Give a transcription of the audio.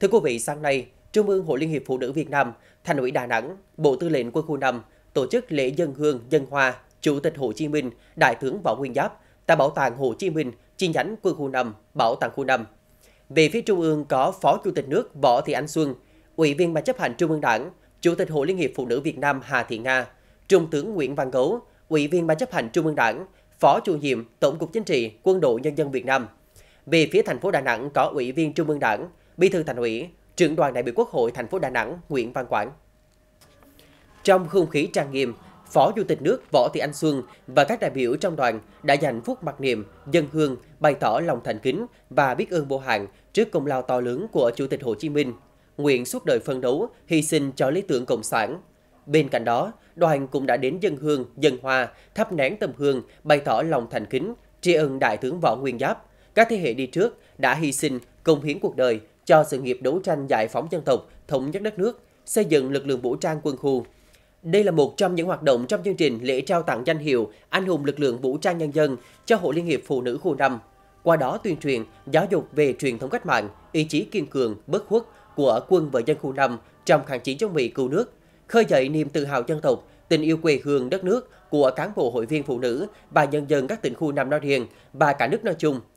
Thưa quý vị, sáng nay, Trung ương Hội Liên hiệp Phụ nữ Việt Nam, Thành ủy Đà Nẵng, Bộ Tư lệnh Quân khu 5 tổ chức lễ dân hương dân hoa Chủ tịch Hồ Chí Minh, Đại tướng Võ Nguyên Giáp tại Bảo tàng Hồ Chí Minh, chi nhánh Quân khu 5, Bảo tàng khu 5. Về phía Trung ương có Phó Chủ tịch nước Võ Thị Ánh Xuân, Ủy viên Ban chấp hành Trung ương Đảng, Chủ tịch Hội Liên hiệp Phụ nữ Việt Nam Hà Thị Nga, Trung tướng Nguyễn Văn Gấu, Ủy viên Ban chấp hành Trung ương Đảng, Phó chủ nhiệm Tổng cục Chính trị Quân đội Nhân dân Việt Nam. Về phía thành phố Đà Nẵng có Ủy viên Trung ương Đảng, Bí thư Thành ủy, trưởng đoàn đại biểu Quốc hội thành phố Đà Nẵng Nguyễn Văn Quảng. Trong không khí trang nghiêm, Phó Chủ tịch nước Võ Thị Anh Xuân và các đại biểu trong đoàn đã dành phút mặc niệm, dân hương, bày tỏ lòng thành kính và biết ơn vô hạn trước công lao to lớn của Chủ tịch Hồ Chí Minh, nguyện suốt đời phân đấu, hy sinh cho lý tưởng Cộng sản. Bên cạnh đó, đoàn cũng đã đến dân hương, dân hoa, thắp nén tâm hương, bày tỏ lòng thành kính, tri ân Đại tướng Võ Nguyên Giáp, các thế hệ đi trước đã hy sinh, công hiến cuộc đời cho sự nghiệp đấu tranh giải phóng dân tộc, thống nhất đất nước, xây dựng lực lượng vũ trang quân khu. Đây là một trong những hoạt động trong chương trình lễ trao tặng danh hiệu Anh hùng lực lượng vũ trang nhân dân cho Hội Liên hiệp Phụ nữ khu 5. Qua đó tuyên truyền, giáo dục về truyền thống cách mạng, ý chí kiên cường, bất khuất của quân và dân khu 5 trong kháng chiến chống Mỹ cứu nước, khơi dậy niềm tự hào dân tộc, tình yêu quê hương đất nước của cán bộ hội viên phụ nữ và nhân dân các tỉnh khu Nam nói riêng và cả nước nói chung